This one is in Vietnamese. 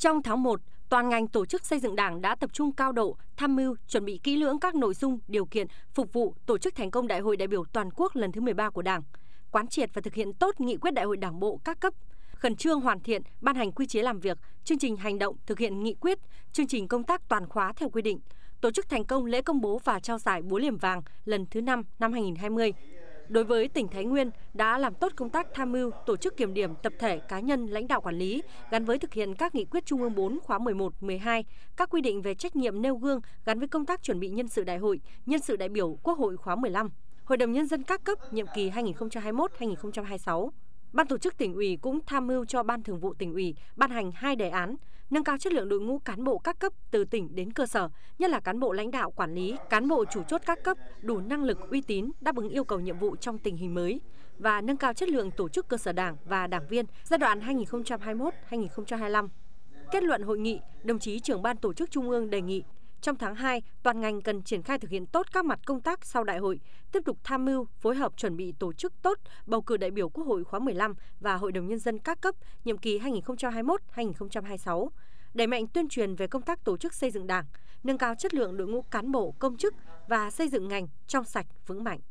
Trong tháng 1, toàn ngành tổ chức xây dựng Đảng đã tập trung cao độ, tham mưu, chuẩn bị kỹ lưỡng các nội dung, điều kiện phục vụ tổ chức thành công Đại hội đại biểu toàn quốc lần thứ 13 của Đảng, quán triệt và thực hiện tốt nghị quyết Đại hội Đảng bộ các cấp, khẩn trương hoàn thiện, ban hành quy chế làm việc, chương trình hành động thực hiện nghị quyết, chương trình công tác toàn khóa theo quy định, tổ chức thành công lễ công bố và trao giải búa liềm vàng lần thứ 5 năm 2020 đối với tỉnh Thái Nguyên đã làm tốt công tác tham mưu, tổ chức kiểm điểm tập thể cá nhân lãnh đạo quản lý gắn với thực hiện các nghị quyết Trung ương 4 khóa 11, 12, các quy định về trách nhiệm nêu gương gắn với công tác chuẩn bị nhân sự đại hội, nhân sự đại biểu Quốc hội khóa 15, Hội đồng nhân dân các cấp nhiệm kỳ 2021-2026. Ban tổ chức tỉnh ủy cũng tham mưu cho Ban Thường vụ tỉnh ủy ban hành hai đề án nâng cao chất lượng đội ngũ cán bộ các cấp từ tỉnh đến cơ sở, nhất là cán bộ lãnh đạo quản lý, cán bộ chủ chốt các cấp đủ năng lực uy tín đáp ứng yêu cầu nhiệm vụ trong tình hình mới và nâng cao chất lượng tổ chức cơ sở Đảng và đảng viên giai đoạn 2021-2025. Kết luận hội nghị, đồng chí trưởng ban tổ chức Trung ương đề nghị trong tháng 2, toàn ngành cần triển khai thực hiện tốt các mặt công tác sau đại hội, tiếp tục tham mưu, phối hợp chuẩn bị tổ chức tốt bầu cử đại biểu Quốc hội khóa 15 và Hội đồng Nhân dân các cấp nhiệm kỳ 2021-2026 đẩy mạnh tuyên truyền về công tác tổ chức xây dựng đảng, nâng cao chất lượng đội ngũ cán bộ, công chức và xây dựng ngành trong sạch vững mạnh.